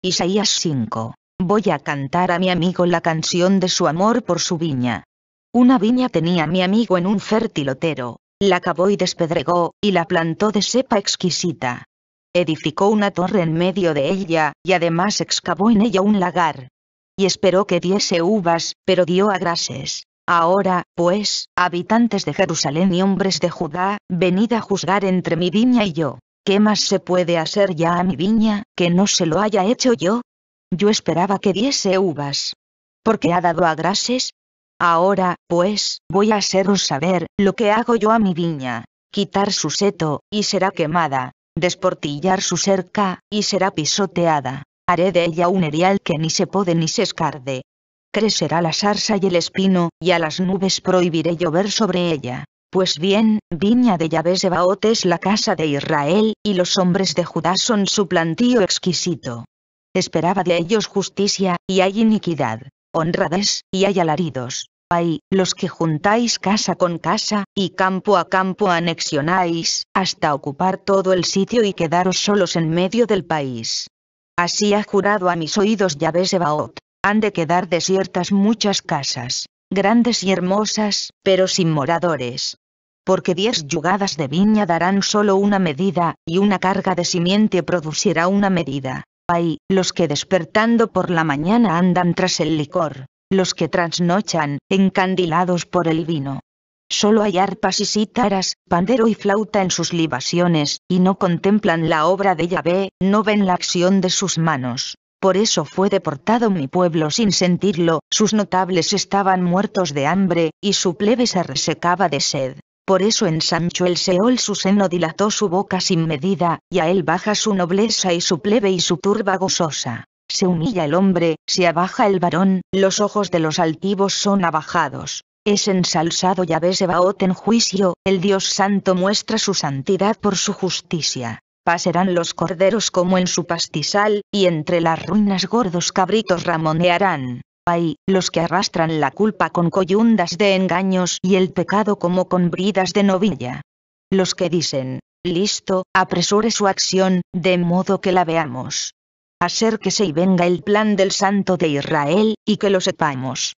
Isaías 5. Voy a cantar a mi amigo la canción de su amor por su viña. Una viña tenía mi amigo en un fértil otero, la cavó y despedregó, y la plantó de cepa exquisita. Edificó una torre en medio de ella, y además excavó en ella un lagar. Y esperó que diese uvas, pero dio a grases. Ahora, pues, habitantes de Jerusalén y hombres de Judá, venid a juzgar entre mi viña y yo. ¿Qué más se puede hacer ya a mi viña, que no se lo haya hecho yo? Yo esperaba que diese uvas. Porque ha dado a grases. Ahora, pues, voy a haceros saber lo que hago yo a mi viña. Quitar su seto, y será quemada. Desportillar su cerca, y será pisoteada. Haré de ella un erial que ni se puede ni se escarde. Crecerá la sarsa y el espino, y a las nubes prohibiré llover sobre ella. Pues bien, viña de Yahvé Sebaot es la casa de Israel, y los hombres de Judá son su plantío exquisito. Esperaba de ellos justicia, y hay iniquidad, honrades y hay alaridos. Ay, los que juntáis casa con casa, y campo a campo anexionáis, hasta ocupar todo el sitio y quedaros solos en medio del país. Así ha jurado a mis oídos Yahvé Sebaot, han de quedar desiertas muchas casas, grandes y hermosas, pero sin moradores. Porque diez yugadas de viña darán solo una medida, y una carga de simiente producirá una medida. Ay, los que despertando por la mañana andan tras el licor, los que trasnochan, encandilados por el vino. Solo hay arpas y cítaras, pandero y flauta en sus libaciones, y no contemplan la obra de Yahvé, no ven la acción de sus manos. Por eso fue deportado mi pueblo sin sentirlo, sus notables estaban muertos de hambre, y su plebe se resecaba de sed. Por eso Sancho el Seol su seno dilató su boca sin medida, y a él baja su nobleza y su plebe y su turba gozosa. Se humilla el hombre, se abaja el varón, los ojos de los altivos son abajados. Es ensalzado Yahvé vaot en juicio, el Dios Santo muestra su santidad por su justicia pasarán los corderos como en su pastizal, y entre las ruinas gordos cabritos ramonearán. Ay, los que arrastran la culpa con coyundas de engaños y el pecado como con bridas de novilla. Los que dicen, listo, apresure su acción, de modo que la veamos. Acérquese y venga el plan del santo de Israel, y que lo sepamos.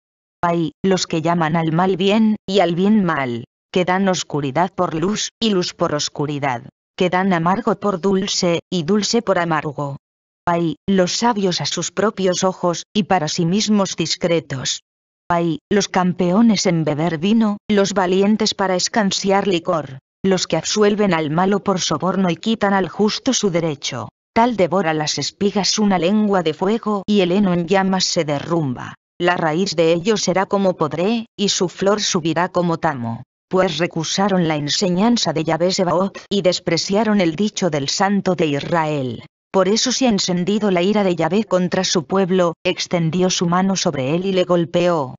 Ay, los que llaman al mal bien, y al bien mal, que dan oscuridad por luz, y luz por oscuridad que dan amargo por dulce, y dulce por amargo. Ay, los sabios a sus propios ojos, y para sí mismos discretos. Ay, los campeones en beber vino, los valientes para escanciar licor, los que absuelven al malo por soborno y quitan al justo su derecho. Tal devora las espigas una lengua de fuego y el heno en llamas se derrumba. La raíz de ello será como podré, y su flor subirá como tamo pues recusaron la enseñanza de Yahvé Sebaoth y despreciaron el dicho del Santo de Israel. Por eso se ha encendido la ira de Yahvé contra su pueblo, extendió su mano sobre él y le golpeó.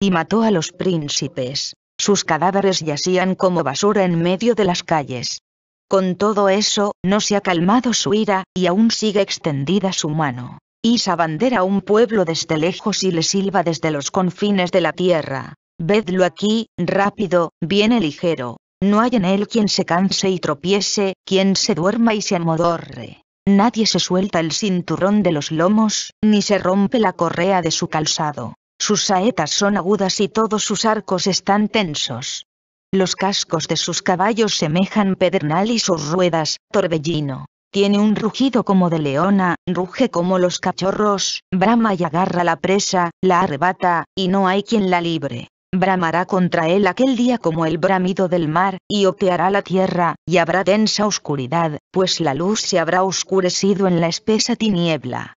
Y mató a los príncipes. Sus cadáveres yacían como basura en medio de las calles. Con todo eso, no se ha calmado su ira, y aún sigue extendida su mano. Isa bandera a un pueblo desde lejos y le silba desde los confines de la tierra. Vedlo aquí, rápido, viene ligero. No hay en él quien se canse y tropiece, quien se duerma y se amodorre. Nadie se suelta el cinturón de los lomos, ni se rompe la correa de su calzado. Sus saetas son agudas y todos sus arcos están tensos. Los cascos de sus caballos semejan pedernal y sus ruedas, torbellino. Tiene un rugido como de leona, ruge como los cachorros, brama y agarra la presa, la arrebata, y no hay quien la libre bramará contra él aquel día como el bramido del mar, y opeará la tierra, y habrá densa oscuridad, pues la luz se habrá oscurecido en la espesa tiniebla.